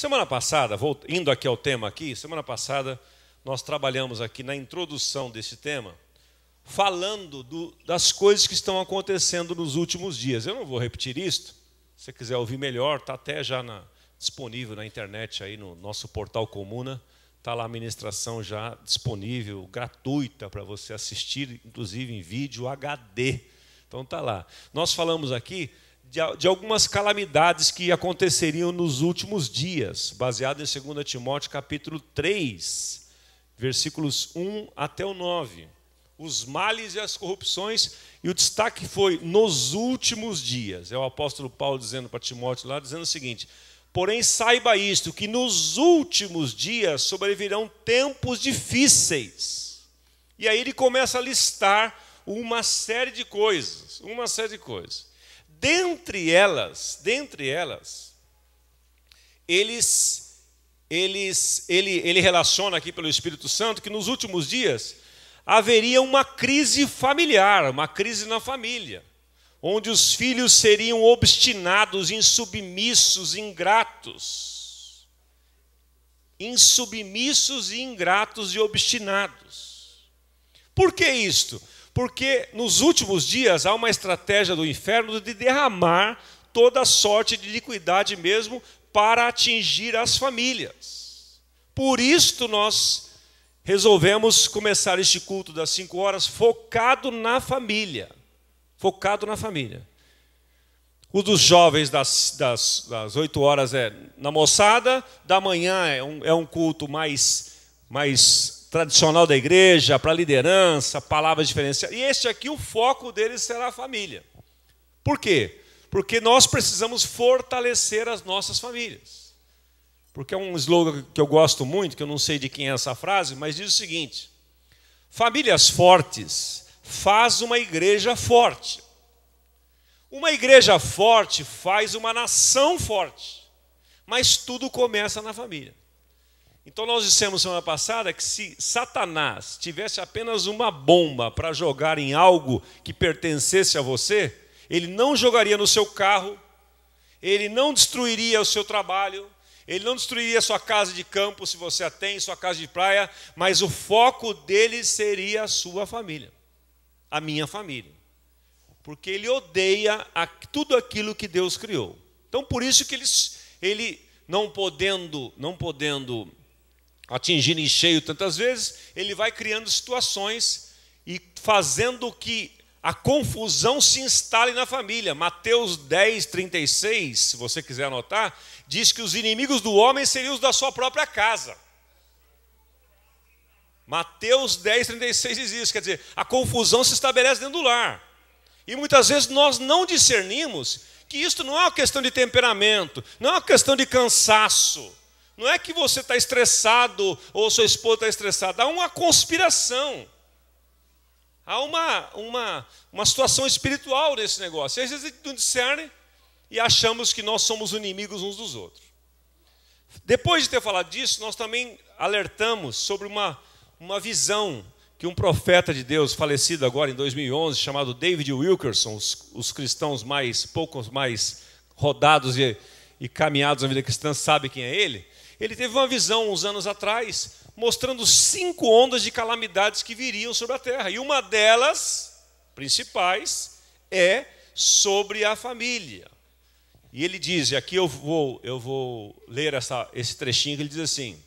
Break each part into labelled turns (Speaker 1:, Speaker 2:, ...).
Speaker 1: Semana passada, indo aqui ao tema aqui, semana passada nós trabalhamos aqui na introdução desse tema, falando do, das coisas que estão acontecendo nos últimos dias. Eu não vou repetir isto. Se você quiser ouvir melhor, está até já na, disponível na internet aí no nosso portal Comuna. Está lá a ministração já disponível, gratuita para você assistir, inclusive em vídeo HD. Então está lá. Nós falamos aqui de, de algumas calamidades que aconteceriam nos últimos dias, baseado em 2 Timóteo capítulo 3, versículos 1 até o 9. Os males e as corrupções, e o destaque foi nos últimos dias. É o apóstolo Paulo dizendo para Timóteo lá, dizendo o seguinte: Porém, saiba isto, que nos últimos dias sobrevirão tempos difíceis. E aí ele começa a listar uma série de coisas, uma série de coisas dentre elas, dentre elas, eles, eles, ele, ele relaciona aqui pelo Espírito Santo que nos últimos dias haveria uma crise familiar, uma crise na família, onde os filhos seriam obstinados, insubmissos, ingratos. Insubmissos e ingratos e obstinados. Por que isto? Porque nos últimos dias há uma estratégia do inferno de derramar toda sorte de liquidez mesmo para atingir as famílias. Por isto nós resolvemos começar este culto das 5 horas focado na família. Focado na família. O dos jovens das, das, das 8 horas é na moçada, da manhã é um, é um culto mais, mais tradicional da igreja, para liderança, palavras diferenciadas. E este aqui, o foco dele será a família. Por quê? Porque nós precisamos fortalecer as nossas famílias. Porque é um slogan que eu gosto muito, que eu não sei de quem é essa frase, mas diz o seguinte: Famílias fortes faz uma igreja forte. Uma igreja forte faz uma nação forte. Mas tudo começa na família. Então nós dissemos semana passada que se Satanás tivesse apenas uma bomba para jogar em algo que pertencesse a você, ele não jogaria no seu carro, ele não destruiria o seu trabalho, ele não destruiria sua casa de campo, se você a tem, sua casa de praia, mas o foco dele seria a sua família, a minha família. Porque ele odeia tudo aquilo que Deus criou. Então por isso que ele, ele não podendo, não podendo atingindo em cheio tantas vezes, ele vai criando situações e fazendo que a confusão se instale na família. Mateus 10, 36, se você quiser anotar, diz que os inimigos do homem seriam os da sua própria casa. Mateus 10, 36 diz isso, quer dizer, a confusão se estabelece dentro do lar. E muitas vezes nós não discernimos que isso não é uma questão de temperamento, não é uma questão de cansaço, não é que você está estressado ou sua esposa está estressada. Há uma conspiração. Há uma, uma, uma situação espiritual nesse negócio. E às vezes a gente não discerne e achamos que nós somos inimigos uns dos outros. Depois de ter falado disso, nós também alertamos sobre uma, uma visão que um profeta de Deus, falecido agora em 2011, chamado David Wilkerson, os, os cristãos mais poucos mais rodados e, e caminhados na vida cristã sabem quem é ele. Ele teve uma visão uns anos atrás, mostrando cinco ondas de calamidades que viriam sobre a terra. E uma delas, principais, é sobre a família. E ele diz, e aqui eu vou, eu vou ler essa, esse trechinho que ele diz assim: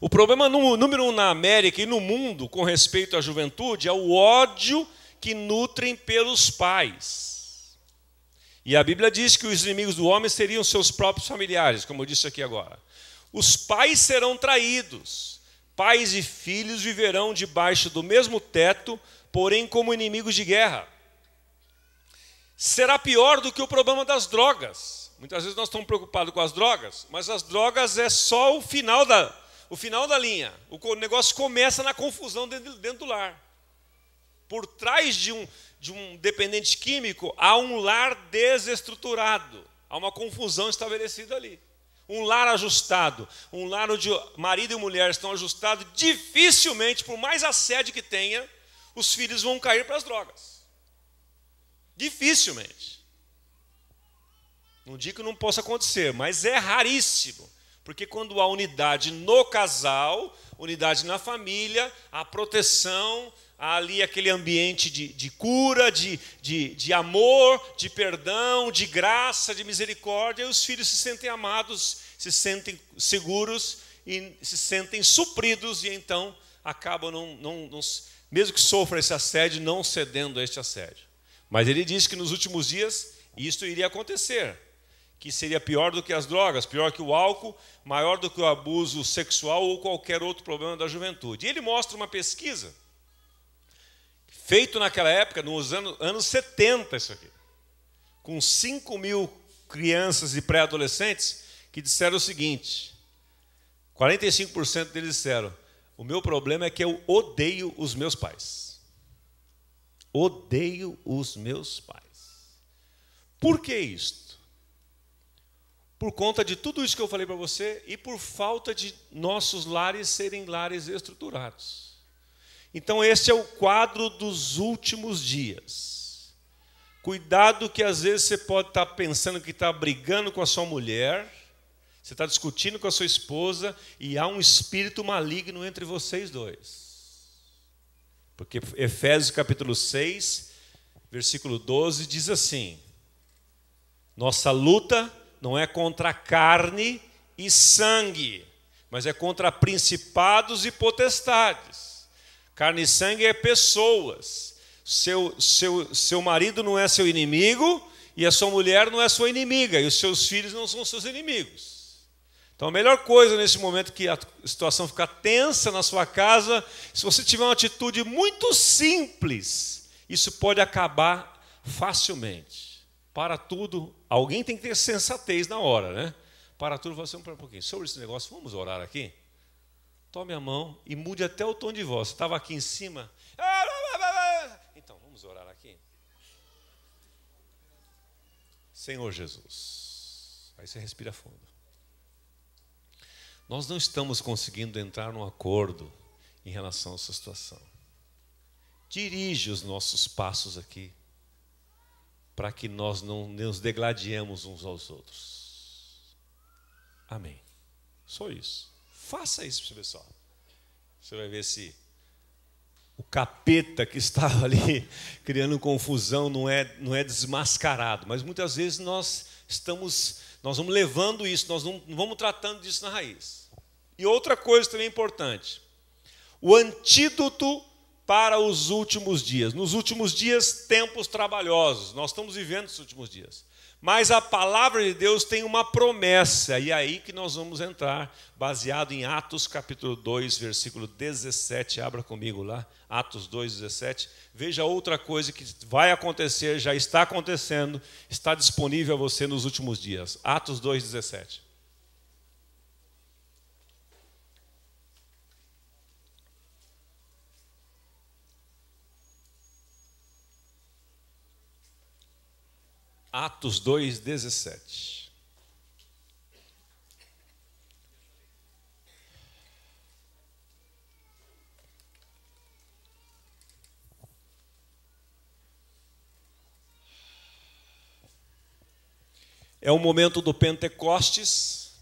Speaker 1: o problema número um na América e no mundo com respeito à juventude é o ódio que nutrem pelos pais. E a Bíblia diz que os inimigos do homem seriam seus próprios familiares, como eu disse aqui agora. Os pais serão traídos. Pais e filhos viverão debaixo do mesmo teto, porém como inimigos de guerra. Será pior do que o problema das drogas. Muitas vezes nós estamos preocupados com as drogas, mas as drogas é só o final da, o final da linha. O negócio começa na confusão dentro, dentro do lar. Por trás de um, de um dependente químico há um lar desestruturado, há uma confusão estabelecida ali. Um lar ajustado, um lar onde marido e mulher estão ajustados, dificilmente, por mais assédio que tenha, os filhos vão cair para as drogas. Dificilmente. Não digo que não possa acontecer, mas é raríssimo. Porque quando há unidade no casal, unidade na família, a proteção, Há ali aquele ambiente de, de cura, de, de, de amor, de perdão, de graça, de misericórdia, e os filhos se sentem amados, se sentem seguros e se sentem supridos, e então acabam, não, não, não, mesmo que sofra esse assédio, não cedendo a este assédio. Mas ele diz que nos últimos dias isso iria acontecer, que seria pior do que as drogas, pior que o álcool, maior do que o abuso sexual ou qualquer outro problema da juventude. E ele mostra uma pesquisa Feito naquela época, nos anos, anos 70, isso aqui. Com 5 mil crianças e pré-adolescentes que disseram o seguinte: 45% deles disseram, o meu problema é que eu odeio os meus pais. Odeio os meus pais. Por que isto? Por conta de tudo isso que eu falei para você e por falta de nossos lares serem lares estruturados. Então, esse é o quadro dos últimos dias. Cuidado que às vezes você pode estar pensando que está brigando com a sua mulher, você está discutindo com a sua esposa e há um espírito maligno entre vocês dois. Porque Efésios capítulo 6, versículo 12 diz assim: Nossa luta não é contra carne e sangue, mas é contra principados e potestades Carne e sangue é pessoas. Seu, seu, seu marido não é seu inimigo e a sua mulher não é sua inimiga e os seus filhos não são seus inimigos. Então, a melhor coisa nesse momento que a situação ficar tensa na sua casa, se você tiver uma atitude muito simples, isso pode acabar facilmente. Para tudo, alguém tem que ter sensatez na hora, né? Para tudo, você assim, um pouquinho. Sobre esse negócio, vamos orar aqui? tome a mão e mude até o tom de voz. Estava aqui em cima. Então, vamos orar aqui. Senhor Jesus. Aí você respira fundo. Nós não estamos conseguindo entrar num acordo em relação a essa situação. Dirige os nossos passos aqui para que nós não nos degladiemos uns aos outros. Amém. Só isso. Faça isso para o pessoal. Você vai ver se o capeta que estava ali criando confusão não é, não é desmascarado. Mas muitas vezes nós estamos, nós vamos levando isso, nós não, não vamos tratando disso na raiz. E outra coisa também importante: o antídoto para os últimos dias. Nos últimos dias, tempos trabalhosos. Nós estamos vivendo esses últimos dias. Mas a palavra de Deus tem uma promessa, e é aí que nós vamos entrar, baseado em Atos capítulo 2, versículo 17. Abra comigo lá, Atos 2, 17. Veja outra coisa que vai acontecer, já está acontecendo, está disponível a você nos últimos dias. Atos 2, 17. Atos 2,17. É o momento do Pentecostes.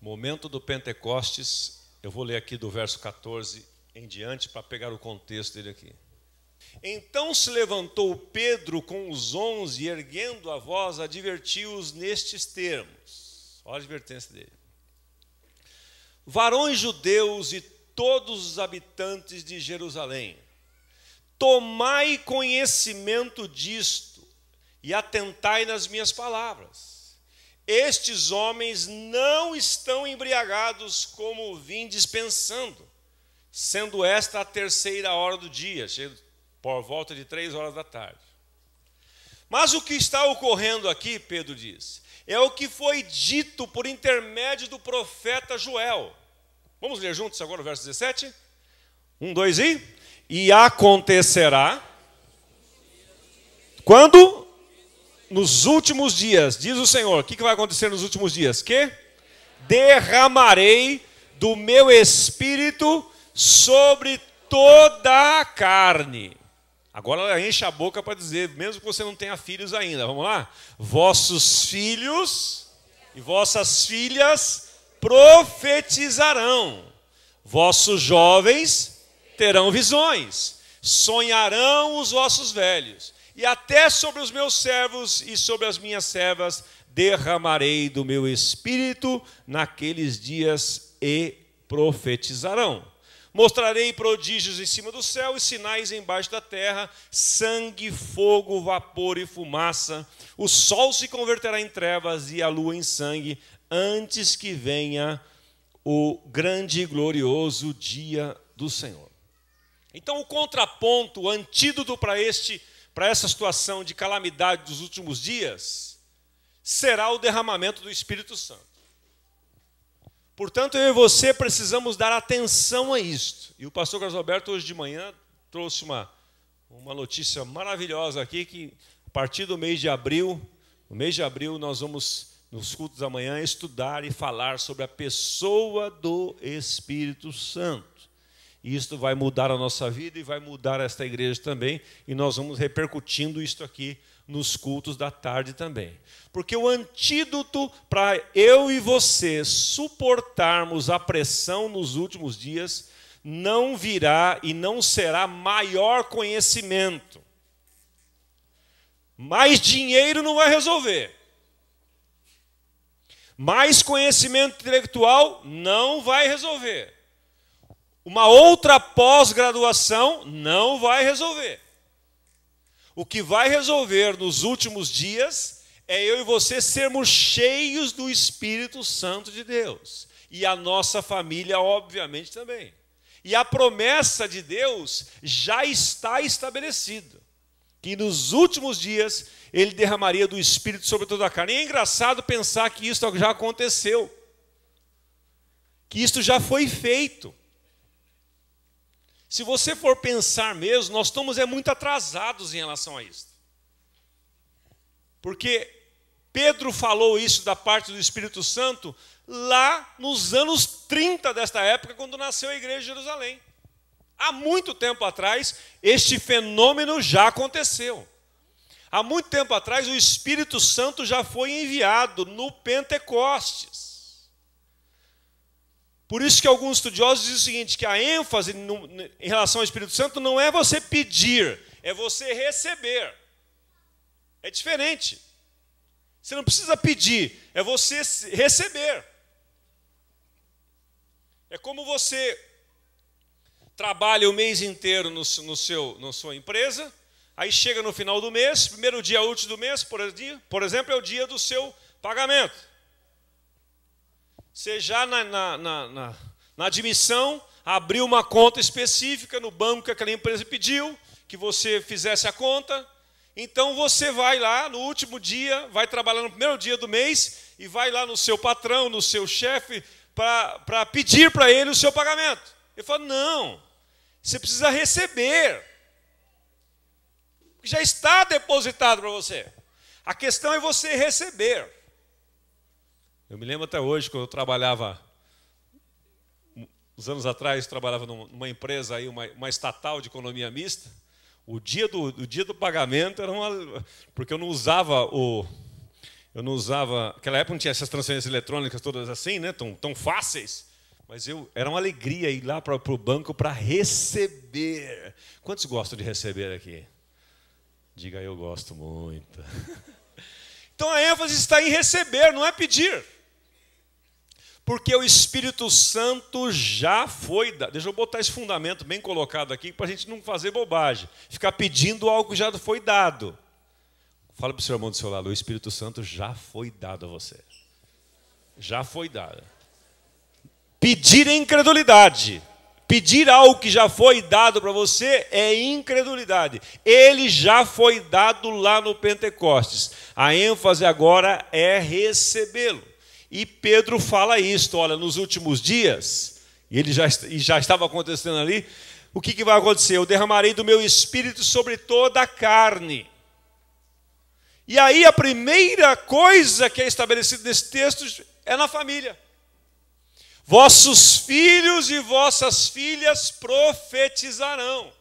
Speaker 1: Momento do Pentecostes. Eu vou ler aqui do verso 14 em diante para pegar o contexto dele aqui. Então se levantou Pedro com os onze, e erguendo a voz, advertiu-os nestes termos. Olha a advertência dele. Varões judeus e todos os habitantes de Jerusalém, tomai conhecimento disto e atentai nas minhas palavras. Estes homens não estão embriagados como vim dispensando, sendo esta a terceira hora do dia por volta de três horas da tarde. Mas o que está ocorrendo aqui, Pedro diz, é o que foi dito por intermédio do profeta Joel. Vamos ler juntos agora o verso 17? Um, dois e. E acontecerá quando? Nos últimos dias, diz o Senhor, o que, que vai acontecer nos últimos dias? Que derramarei do meu espírito sobre toda a carne. Agora ela enche a boca para dizer, mesmo que você não tenha filhos ainda, vamos lá? Vossos filhos e vossas filhas profetizarão, vossos jovens terão visões, sonharão os vossos velhos, e até sobre os meus servos e sobre as minhas servas derramarei do meu espírito naqueles dias e profetizarão. Mostrarei prodígios em cima do céu e sinais embaixo da terra: sangue, fogo, vapor e fumaça. O sol se converterá em trevas e a lua em sangue, antes que venha o grande e glorioso dia do Senhor. Então, o contraponto, o antídoto para este para essa situação de calamidade dos últimos dias será o derramamento do Espírito Santo. Portanto, eu e você precisamos dar atenção a isto. E o pastor Carlos Alberto, hoje de manhã, trouxe uma, uma notícia maravilhosa aqui, que a partir do mês de abril, no mês de abril, nós vamos, nos cultos da manhã, estudar e falar sobre a pessoa do Espírito Santo. E isto vai mudar a nossa vida e vai mudar esta igreja também, e nós vamos repercutindo isto aqui nos cultos da tarde também. Porque o antídoto para eu e você suportarmos a pressão nos últimos dias não virá e não será maior conhecimento. Mais dinheiro não vai resolver. Mais conhecimento intelectual não vai resolver. Uma outra pós-graduação não vai resolver. O que vai resolver nos últimos dias é eu e você sermos cheios do Espírito Santo de Deus. E a nossa família, obviamente, também. E a promessa de Deus já está estabelecida. Que nos últimos dias ele derramaria do Espírito sobre toda a carne. E é engraçado pensar que isso já aconteceu. Que isto já foi feito. Se você for pensar mesmo, nós estamos é muito atrasados em relação a isso. Porque Pedro falou isso da parte do Espírito Santo lá nos anos 30 desta época, quando nasceu a igreja de Jerusalém. Há muito tempo atrás, este fenômeno já aconteceu. Há muito tempo atrás, o Espírito Santo já foi enviado no Pentecostes. Por isso que alguns estudiosos dizem o seguinte, que a ênfase no, em relação ao Espírito Santo não é você pedir, é você receber. É diferente. Você não precisa pedir, é você receber. É como você trabalha o mês inteiro no, no seu, na sua empresa, aí chega no final do mês, primeiro dia útil do mês, por, por exemplo, é o dia do seu pagamento. Você já na, na, na, na admissão abriu uma conta específica no banco que aquela empresa pediu que você fizesse a conta. Então você vai lá no último dia, vai trabalhar no primeiro dia do mês e vai lá no seu patrão, no seu chefe, para pedir para ele o seu pagamento. Ele fala: não, você precisa receber. Já está depositado para você. A questão é você receber. Eu me lembro até hoje quando eu trabalhava, uns anos atrás, trabalhava numa empresa aí, uma, uma estatal de economia mista. O dia do, o dia do pagamento era uma. Porque eu não usava o. Eu não usava. Naquela época não tinha essas transferências eletrônicas todas assim, né? Tão, tão fáceis. Mas eu, era uma alegria ir lá para o banco para receber. Quantos gostam de receber aqui? Diga eu gosto muito. Então a ênfase está em receber, não é pedir. Porque o Espírito Santo já foi dado. Deixa eu botar esse fundamento bem colocado aqui para a gente não fazer bobagem. Ficar pedindo algo que já foi dado. Fala para o seu irmão do seu lado: o Espírito Santo já foi dado a você. Já foi dado. Pedir é incredulidade. Pedir algo que já foi dado para você é incredulidade. Ele já foi dado lá no Pentecostes. A ênfase agora é recebê-lo. E Pedro fala isto: olha, nos últimos dias, e ele já, e já estava acontecendo ali, o que, que vai acontecer? Eu derramarei do meu espírito sobre toda a carne. E aí a primeira coisa que é estabelecida nesse texto é na família. Vossos filhos e vossas filhas profetizarão.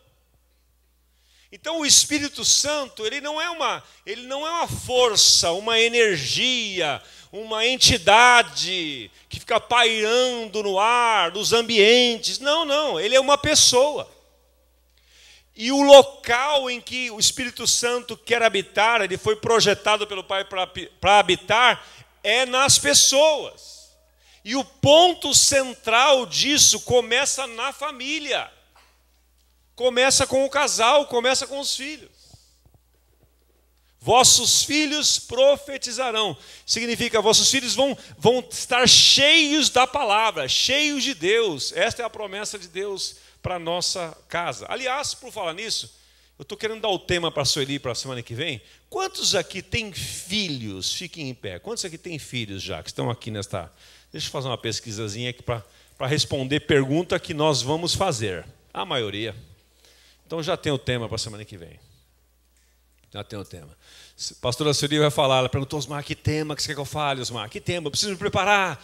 Speaker 1: Então o Espírito Santo, ele não é uma, ele não é uma força, uma energia, uma entidade que fica pairando no ar, nos ambientes. Não, não, ele é uma pessoa. E o local em que o Espírito Santo quer habitar, ele foi projetado pelo Pai para habitar, é nas pessoas. E o ponto central disso começa na família. Começa com o casal, começa com os filhos. Vossos filhos profetizarão. Significa, vossos filhos vão, vão estar cheios da palavra, cheios de Deus. Esta é a promessa de Deus para nossa casa. Aliás, por falar nisso, eu estou querendo dar o tema para a Sueli para a semana que vem. Quantos aqui têm filhos? Fiquem em pé. Quantos aqui têm filhos já, que estão aqui nesta... Deixa eu fazer uma pesquisazinha aqui para responder pergunta que nós vamos fazer. A maioria. Então já tem o tema para a semana que vem. Já tem o tema. Pastora Suri vai falar, ela perguntou, Osmar, que tema que você quer que eu fale, Osmar? Que tema? Eu preciso me preparar.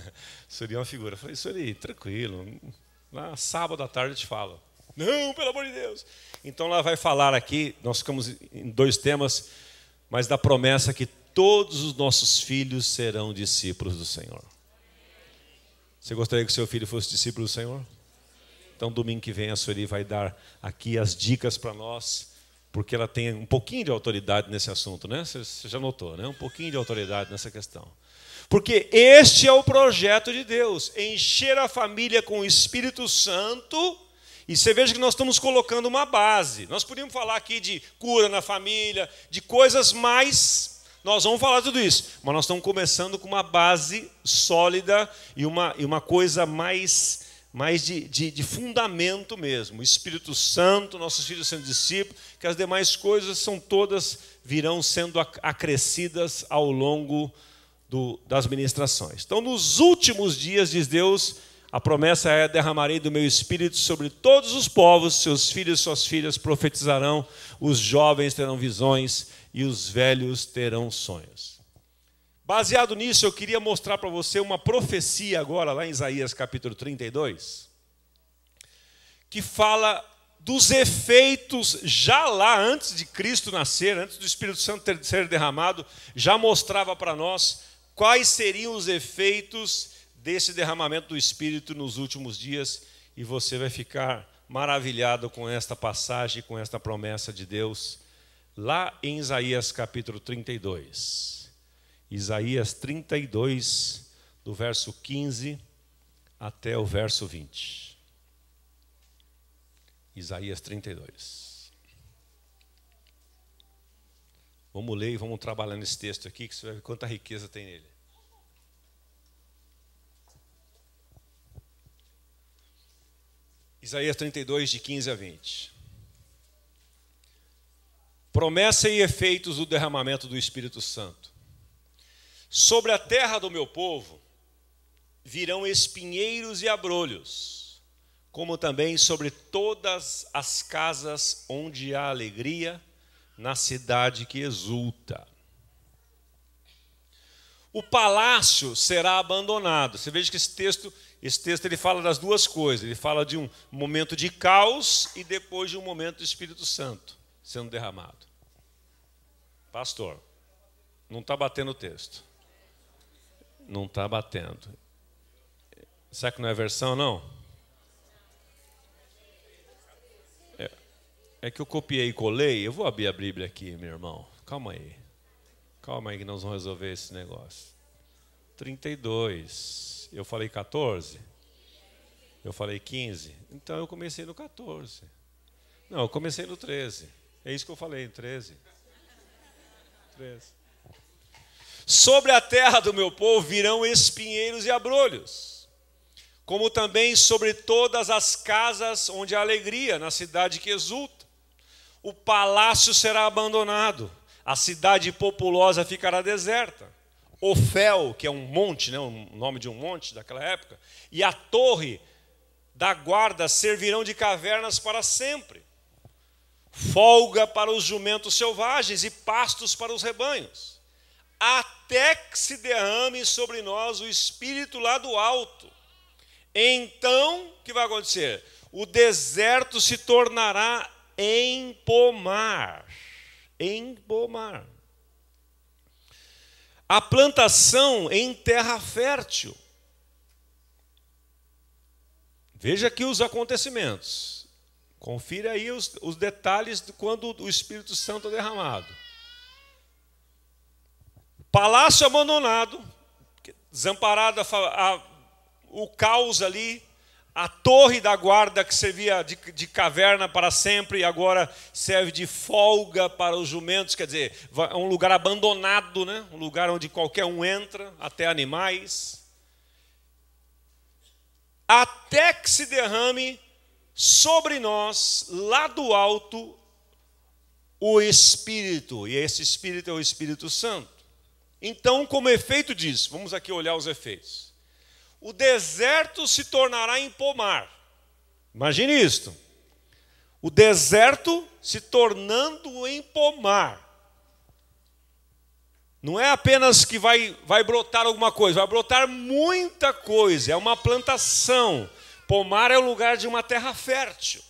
Speaker 1: Suri é uma figura. Eu falei, Suri, tranquilo. Na sábado à tarde eu te falo. Não, pelo amor de Deus. Então ela vai falar aqui, nós ficamos em dois temas, mas da promessa que todos os nossos filhos serão discípulos do Senhor. Você gostaria que seu filho fosse discípulo do Senhor? Então, domingo que vem, a Sueli vai dar aqui as dicas para nós, porque ela tem um pouquinho de autoridade nesse assunto, né? Você já notou, né? Um pouquinho de autoridade nessa questão. Porque este é o projeto de Deus: encher a família com o Espírito Santo. E você veja que nós estamos colocando uma base. Nós podíamos falar aqui de cura na família, de coisas mais. Nós vamos falar tudo isso, mas nós estamos começando com uma base sólida e uma, e uma coisa mais mas de, de, de, fundamento mesmo. O Espírito Santo, nossos filhos sendo discípulos, que as demais coisas são todas, virão sendo acrescidas ao longo do, das ministrações. Então, nos últimos dias, diz Deus, a promessa é: derramarei do meu espírito sobre todos os povos, seus filhos e suas filhas profetizarão, os jovens terão visões e os velhos terão sonhos. Baseado nisso, eu queria mostrar para você uma profecia agora, lá em Isaías capítulo 32, que fala dos efeitos já lá antes de Cristo nascer, antes do Espírito Santo ter, ser derramado, já mostrava para nós quais seriam os efeitos desse derramamento do Espírito nos últimos dias, e você vai ficar maravilhado com esta passagem, com esta promessa de Deus, lá em Isaías capítulo 32. Isaías 32, do verso 15 até o verso 20. Isaías 32. Vamos ler e vamos trabalhar nesse texto aqui, que você vai ver quanta riqueza tem nele. Isaías 32, de 15 a 20. Promessa e efeitos do derramamento do Espírito Santo. Sobre a terra do meu povo virão espinheiros e abrolhos, como também sobre todas as casas onde há alegria, na cidade que exulta. O palácio será abandonado. Você veja que esse texto, esse texto ele fala das duas coisas. Ele fala de um momento de caos e depois de um momento do Espírito Santo sendo derramado. Pastor, não está batendo o texto. Não está batendo. Será que não é versão, não? É, é que eu copiei e colei. Eu vou abrir a Bíblia aqui, meu irmão. Calma aí. Calma aí que nós vamos resolver esse negócio. 32. Eu falei 14? Eu falei 15? Então eu comecei no 14. Não, eu comecei no 13. É isso que eu falei, 13. 13. Sobre a terra do meu povo virão espinheiros e abrolhos, como também sobre todas as casas onde há alegria, na cidade que exulta. O palácio será abandonado, a cidade populosa ficará deserta. O fel, que é um monte, né, o nome de um monte daquela época, e a torre da guarda servirão de cavernas para sempre. Folga para os jumentos selvagens e pastos para os rebanhos até que se derrame sobre nós o Espírito lá do alto. Então, o que vai acontecer? O deserto se tornará em pomar. Em pomar. A plantação em terra fértil. Veja aqui os acontecimentos. Confira aí os, os detalhes de quando o Espírito Santo é derramado. Palácio abandonado, desamparado o caos ali, a torre da guarda que servia de, de, caverna para sempre e agora serve de folga para os jumentos, quer dizer, é um lugar abandonado, né? um lugar onde qualquer um entra, até animais. Até que se derrame sobre nós, lá do alto, o Espírito, e esse Espírito é o Espírito Santo. Então, como efeito disso, vamos aqui olhar os efeitos. O deserto se tornará em pomar. Imagine isto. O deserto se tornando em pomar. Não é apenas que vai, vai brotar alguma coisa, vai brotar muita coisa. É uma plantação. Pomar é o lugar de uma terra fértil.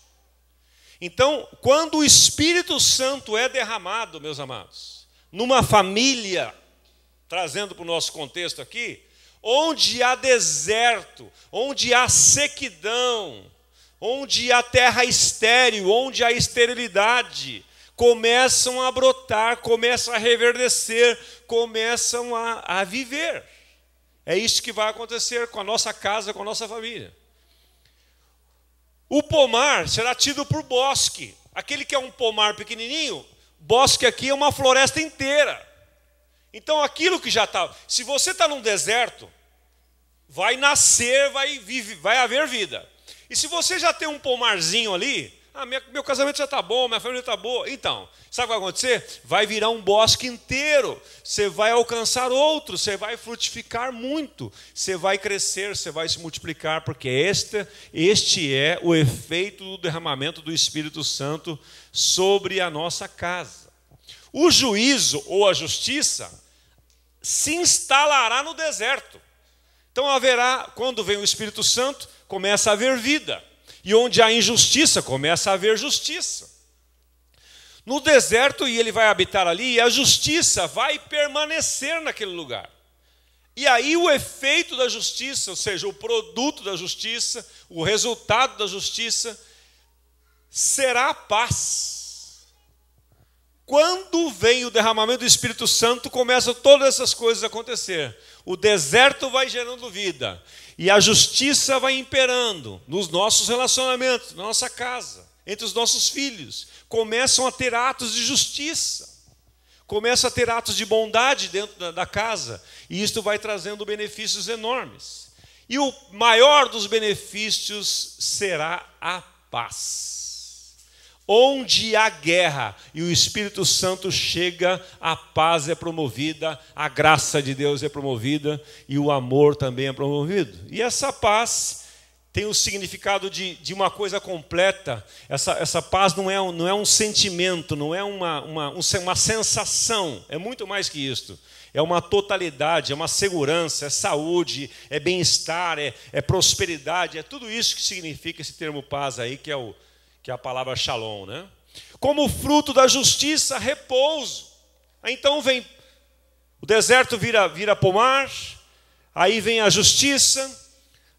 Speaker 1: Então, quando o Espírito Santo é derramado, meus amados, numa família, trazendo para o nosso contexto aqui, onde há deserto, onde há sequidão, onde há terra estéril, onde há esterilidade, começam a brotar, começam a reverdecer, começam a, a viver. É isso que vai acontecer com a nossa casa, com a nossa família. O pomar será tido por bosque. Aquele que é um pomar pequenininho, bosque aqui é uma floresta inteira. Então aquilo que já está. Se você está num deserto, vai nascer, vai, vive, vai haver vida. E se você já tem um pomarzinho ali, ah, minha, meu casamento já está bom, minha família está boa. Então, sabe o que vai acontecer? Vai virar um bosque inteiro. Você vai alcançar outros, você vai frutificar muito, você vai crescer, você vai se multiplicar, porque este, este é o efeito do derramamento do Espírito Santo sobre a nossa casa. O juízo ou a justiça se instalará no deserto. Então haverá, quando vem o Espírito Santo, começa a haver vida. E onde há injustiça, começa a haver justiça. No deserto, e ele vai habitar ali, e a justiça vai permanecer naquele lugar. E aí o efeito da justiça, ou seja, o produto da justiça, o resultado da justiça, será a paz. Quando vem o derramamento do Espírito Santo, começam todas essas coisas a acontecer. O deserto vai gerando vida e a justiça vai imperando nos nossos relacionamentos, na nossa casa, entre os nossos filhos. Começam a ter atos de justiça, começam a ter atos de bondade dentro da, casa, e isto vai trazendo benefícios enormes. E o maior dos benefícios será a paz. Onde há guerra e o Espírito Santo chega, a paz é promovida, a graça de Deus é promovida e o amor também é promovido. E essa paz tem o significado de, de uma coisa completa. Essa, essa paz não é, um, não é um sentimento, não é uma, uma, uma sensação, é muito mais que isto. É uma totalidade, é uma segurança, é saúde, é bem-estar, é, é prosperidade, é tudo isso que significa esse termo paz aí, que é o, que é a palavra shalom, né? Como fruto da justiça, repouso. Aí então vem o deserto vira vira pomar, aí vem a justiça,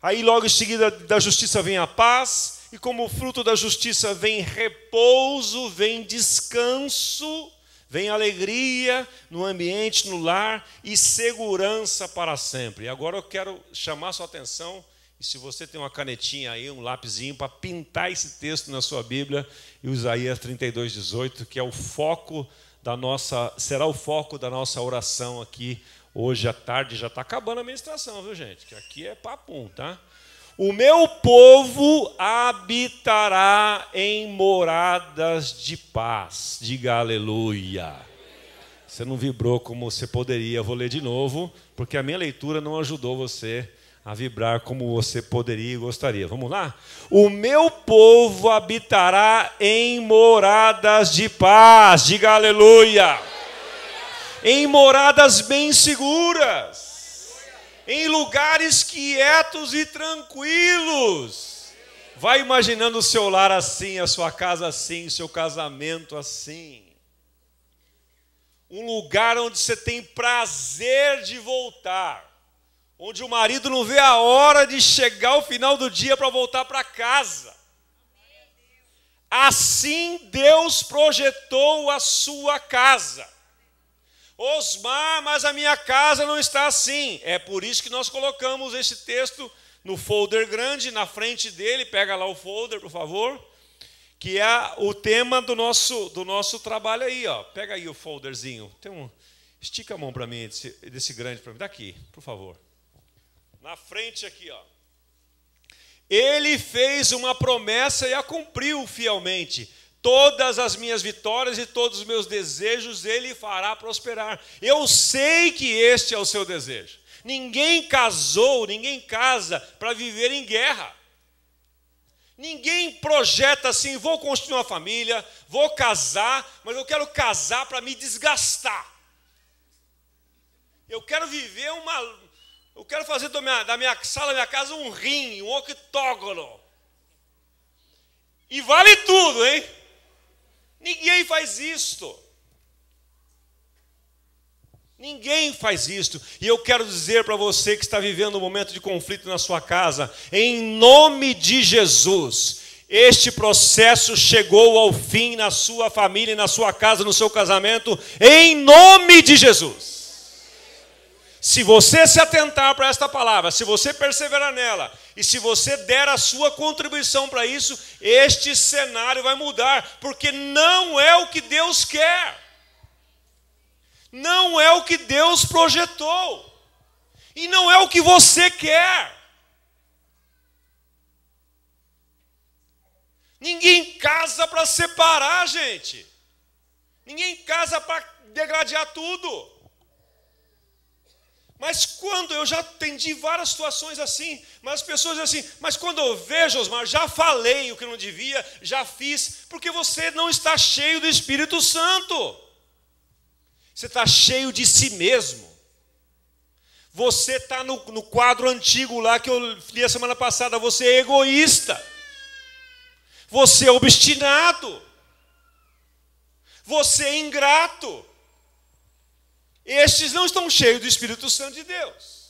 Speaker 1: aí logo em seguida da justiça vem a paz, e como fruto da justiça vem repouso, vem descanso, vem alegria no ambiente, no lar e segurança para sempre. E agora eu quero chamar sua atenção e se você tem uma canetinha aí, um lápisinho para pintar esse texto na sua Bíblia, e Isaías 32, 18, que é o foco da nossa, será o foco da nossa oração aqui hoje à tarde. Já está acabando a ministração, viu gente? Que aqui é papum, tá? O meu povo habitará em moradas de paz. Diga aleluia. Você não vibrou como você poderia. vou ler de novo, porque a minha leitura não ajudou você a vibrar como você poderia e gostaria. Vamos lá? O meu povo habitará em moradas de paz, diga aleluia. aleluia. Em moradas bem seguras, aleluia. em lugares quietos e tranquilos. Vai imaginando o seu lar assim, a sua casa assim, o seu casamento assim. Um lugar onde você tem prazer de voltar onde o marido não vê a hora de chegar ao final do dia para voltar para casa. Assim Deus projetou a sua casa. Osmar, mas a minha casa não está assim. É por isso que nós colocamos esse texto no folder grande, na frente dele, pega lá o folder, por favor, que é o tema do nosso, do nosso trabalho aí, ó. Pega aí o folderzinho. Tem um estica a mão para mim desse, desse grande para mim, daqui, tá por favor na frente aqui, ó. Ele fez uma promessa e a cumpriu fielmente. Todas as minhas vitórias e todos os meus desejos ele fará prosperar. Eu sei que este é o seu desejo. Ninguém casou, ninguém casa para viver em guerra. Ninguém projeta assim, vou construir uma família, vou casar, mas eu quero casar para me desgastar. Eu quero viver uma, eu quero fazer da minha, da minha sala, da minha casa, um rim, um octógono. E vale tudo, hein? Ninguém faz isto. Ninguém faz isto. E eu quero dizer para você que está vivendo um momento de conflito na sua casa, em nome de Jesus, este processo chegou ao fim na sua família, na sua casa, no seu casamento, em nome de Jesus. Se você se atentar para esta palavra, se você perseverar nela, e se você der a sua contribuição para isso, este cenário vai mudar, porque não é o que Deus quer, não é o que Deus projetou, e não é o que você quer. Ninguém casa para separar, gente, ninguém casa para degradar tudo. Mas quando eu já atendi várias situações assim, mas as pessoas dizem assim, mas quando eu vejo, Osmar, já falei o que não devia, já fiz, porque você não está cheio do Espírito Santo. Você está cheio de si mesmo. Você está no, no quadro antigo lá que eu li a semana passada, você é egoísta. Você é obstinado. Você é ingrato. Estes não estão cheios do Espírito Santo de Deus.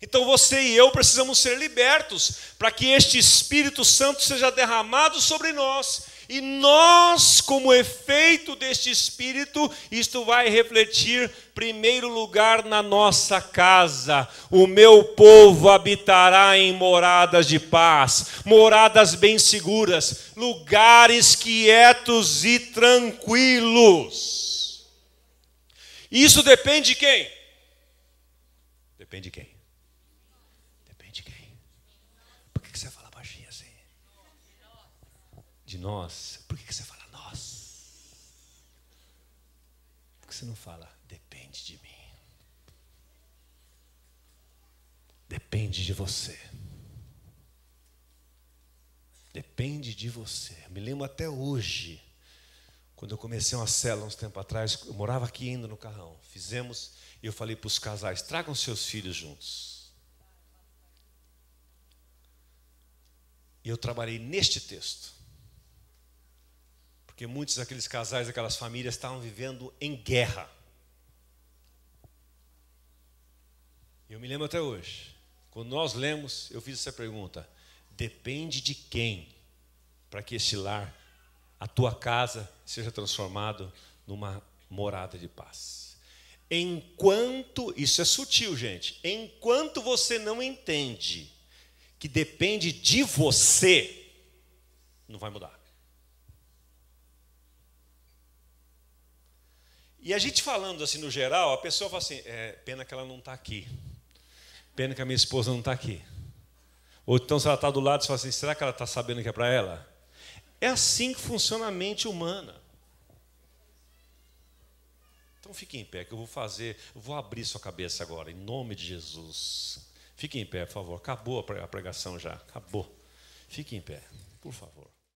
Speaker 1: Então você e eu precisamos ser libertos para que este Espírito Santo seja derramado sobre nós e nós, como efeito deste Espírito, isto vai refletir, primeiro lugar, na nossa casa. O meu povo habitará em moradas de paz, moradas bem seguras, lugares quietos e tranquilos. E isso depende de quem? Depende de quem? Depende de quem? Por que você fala baixinho assim? De nós. Por que você fala nós? Por que você não fala depende de mim? Depende de você. Depende de você. Eu me lembro até hoje quando eu comecei uma cela uns tempo atrás, eu morava aqui ainda no Carrão. Fizemos, e eu falei para os casais: tragam seus filhos juntos. E eu trabalhei neste texto. Porque muitos daqueles casais, daquelas famílias, estavam vivendo em guerra. Eu me lembro até hoje. Quando nós lemos, eu fiz essa pergunta: depende de quem para que esse lar a tua casa seja transformado numa morada de paz. Enquanto, isso é sutil, gente, enquanto você não entende que depende de você, não vai mudar. E a gente falando assim no geral, a pessoa fala assim: é, pena que ela não está aqui, pena que a minha esposa não está aqui. Ou então, se ela está do lado, você fala assim: será que ela está sabendo que é para ela? É assim que funciona a mente humana. Então fique em pé, que eu vou fazer, eu vou abrir sua cabeça agora, em nome de Jesus. Fique em pé, por favor. Acabou a pregação já, acabou. Fique em pé, por favor.